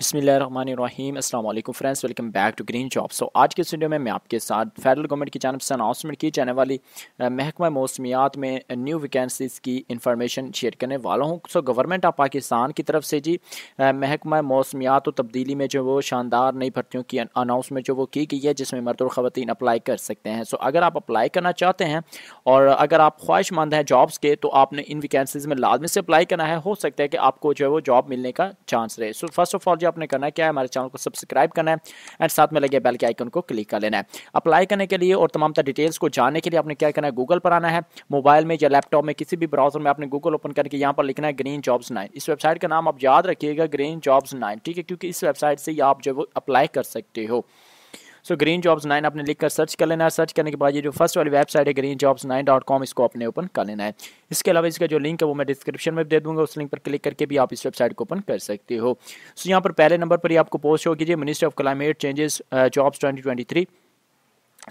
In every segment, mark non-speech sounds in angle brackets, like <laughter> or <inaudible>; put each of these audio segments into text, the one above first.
बसमीम अल्लाम friends welcome back to green job so आज के वीडियो में मैं आपके साथ फेडरल गवर्नमेंट की जानब से अनाउंसमेंट की जाने वाली महकमा मौसमियात में न्यू वैकेंसीज़ की इन्फॉर्मेशन शेयर करने वाला हूँ सो गवर्नमेंट ऑफ पाकिस्तान की तरफ से जी महकमा मौसमियात और तब्दीली में जो वो शानदार नई भर्तियों की अनाउंसमेंट जो वो की गई है जिसमें मर्द और ख़वान अप्लाई कर सकते हैं सो अगर आप अप्लाई करना चाहते हैं और अगर आप ख्वाहिशमंद हैं जॉब्स के तो आपने इन वैकेंसीज़ में लाजमी से अप्लाई करना है हो सकता है कि आपको जो है वो जॉब मिलने का चांस रहे सो फर्स्ट ऑफ ऑल जो आपने करना है क्या है हमारे चैनल को सब्सक्राइब करना है एंड साथ में लगे बेल के आइकन को क्लिक कर लेना है अप्लाई करने के लिए और तमाम डिटेल्स को जानने के लिए आपने क्या करना है गूगल पर आना है मोबाइल में या लैपटॉप में किसी भी ब्राउजर में आपने गूगल ओपन करके यहाँ पर लिखना है ग्रीन जॉब्स नाइन इस वेबसाइट का नाम आप याद रखिएगा ग्रीन जॉब्स नाइन ठीक है क्योंकि इस वेबसाइट से आप जो अप्लाई कर सकते हो सो ग्रीन जॉब्स नाइन आपने लिखकर सर्च कर लेना है सर्च करने के बाद ये जो फर्स्ट वाली वेबसाइट है green jobs nine dot com इसको अपने ओपन कर लेना है इसके अलावा इसका जो लिंक है वो मैं डिस्क्रिप्शन में दे दूंगा उस लिंक पर क्लिक करके भी आप इस वेबसाइट को ओपन कर सकते हो सो so, यहाँ पर पहले नंबर पर ही आपको पोस्ट हो कीजिए ministry of climate changes jobs twenty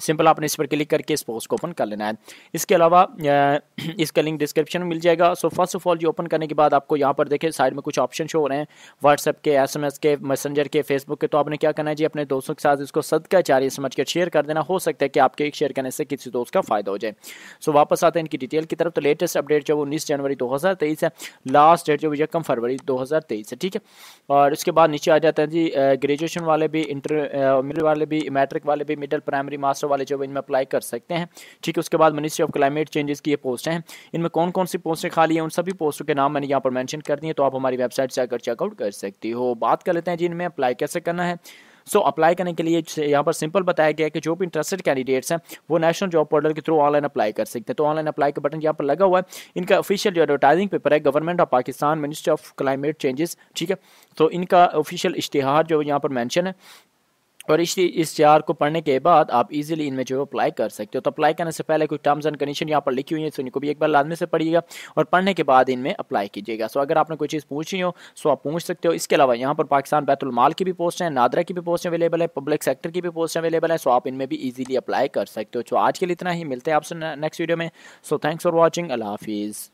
simple आपने इस पर क्लिक करके इस पोस्ट को ओपन कर लेना है इसके अलावा <clears throat> इसका लिंक डिस्क्रिप्शन में मिल जाएगा सो फर्स्ट ऑफ ऑल ये ओपन करने के बाद आपको यहाँ पर देखें साइड में कुछ ऑप्शन शो हो रहे हैं व्हाट्सएप के एसएमएस के मैसेंजर के फेसबुक के तो आपने क्या करना है जी अपने दोस्तों के साथ इसको सदका चार समझ कर शेयर कर देना हो सकता है कि आपके एक शेयर करने से किसी दोस्त का फायदा हो जाए सो वापस आते हैं इनकी डिटेल की तरफ तो लेटेस्ट अपडेट जो उन्नीस जनवरी दो है लास्ट डेट जो यकम फरवरी दो है ठीक है और उसके बाद नीचे आ जाते हैं जी ग्रेजुएशन वाले भी इंटर वाले भी मैट्रिक वाले भी मिडिल प्राइमरी मास्टर वाले जो इनमें अप्लाई कर सकते हैं ठीक है उसके बाद मिनिस्ट्री ऑफ क्लाइमेट चेंजेस की ये पोस्ट हैं इनमें कौन कौन सी पोस्टें खाली हैं उन सभी पोस्टों के नाम मैंने यहाँ पर मैंशन कर दिए तो आप हमारी वेबसाइट से आकर चेकआउट कर सकती हो बात कर लेते हैं जिनमें अप्लाई कैसे करना है सो so, अप्लाई करने के लिए यहाँ पर सिंपल बताया गया है कि जो भी इंटरेस्टेड कैंडिडेट्स हैं वो नेशनल जॉब पोर्टल के थ्रू ऑनलाइन अप्लाई कर सकते हैं तो ऑनलाइन अप्लाई का बटन यहाँ पर लगा हुआ है इनका ऑफिशियल जो एडवर्टाइजिंग पेपर है government of Pakistan ministry of climate changes ठीक है तो इनका ऑफिशियल इश्तिहार जो यहाँ पर मैंशन है और इसलिए इस चार को पढ़ने के बाद आप इजीली इनमें जो है अप्लाई कर सकते हो तो अप्लाई करने से पहले कोई टर्म्स एंड कंडीशन यहाँ पर लिखी हुई है तो इनको भी एक बार लादमी से पढ़िएगा और पढ़ने के बाद इनमें अप्लाई कीजिएगा सो अगर आपने कोई चीज़ पूछनी हो सो आप पूछ सकते हो इसके अलावा यहाँ पर पाकिस्तान बैतुलमाल की भी पोस्ट है नादरा की भी पोस्ट अवेलेबल है पब्लिक सेक्टर की भी पोस्ट अवेलेबल है सो आप इनमें भी ईजिली अप्लाई कर सकते हो तो आज के लिए इतना ही मिलते हैं आपसे नेक्स्ट वीडियो में सो थैंक्स फॉर वॉचिंग अला हाफिज़